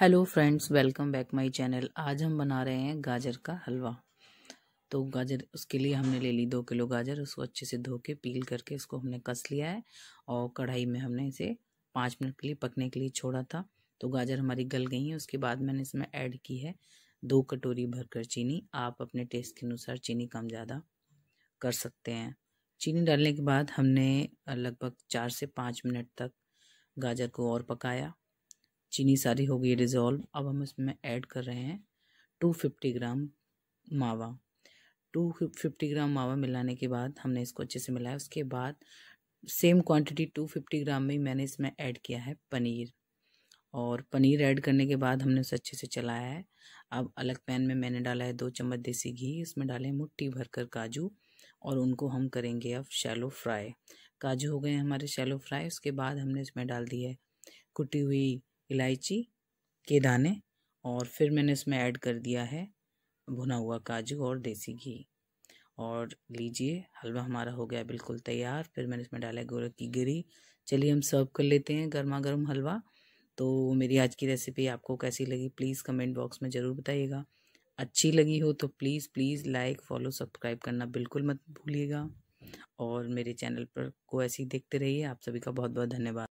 hello friends welcome back my channel आज हम बना रहे हैं गाजर का हलवा तो गाजर उसके लिए हमने ले ली दो किलो गाजर उसको अच्छे से धो के पील करके उसको हमने कस लिया है और कढ़ाई में हमने इसे पाँच मिनट के लिए पकने के लिए छोड़ा था तो गाजर हमारी गल गई है उसके बाद मैंने इसमें ऐड की है दो कटोरी भरकर चीनी आप अपने टेस्ट के अनुसार चीनी कम ज़्यादा कर सकते हैं चीनी डालने के बाद हमने लगभग चार से पाँच मिनट तक गाजर को और पकाया चीनी सारी हो गई डिज़ोल्व अब हम इसमें ऐड कर रहे हैं टू फिफ्टी ग्राम मावा टू फिफ्टी ग्राम मावा मिलाने के बाद हमने इसको अच्छे से मिलाया उसके बाद same quantity two fifty gram में मैंने इसमें ऐड किया है पनीर और पनीर ऐड करने के बाद हमने उसे अच्छे से चलाया है अब अलग पैन में मैंने डाला है दो चम्मच देसी घी इसमें डाले मुट्ठी भरकर काजू और उनको हम करेंगे अब शैलो फ्राई काजू हो गए हमारे शैलो फ्राई उसके बाद हमने इसमें डाल दिए कुटी हुई इलायची के दाने और फिर मैंने इसमें ऐड कर दिया है भुना हुआ काजू और देसी घी और लीजिए हलवा हमारा हो गया बिल्कुल तैयार फिर मैंने इसमें डाला गोरख की गिरी चलिए हम सर्व कर लेते हैं गर्मा गर्म हलवा तो मेरी आज की रेसिपी आपको कैसी लगी प्लीज़ कमेंट बॉक्स में ज़रूर बताइएगा अच्छी लगी हो तो please please like follow subscribe करना बिल्कुल मत भूलिएगा और मेरे चैनल पर को ऐसे ही देखते रहिए आप सभी का बहुत बहुत धन्यवाद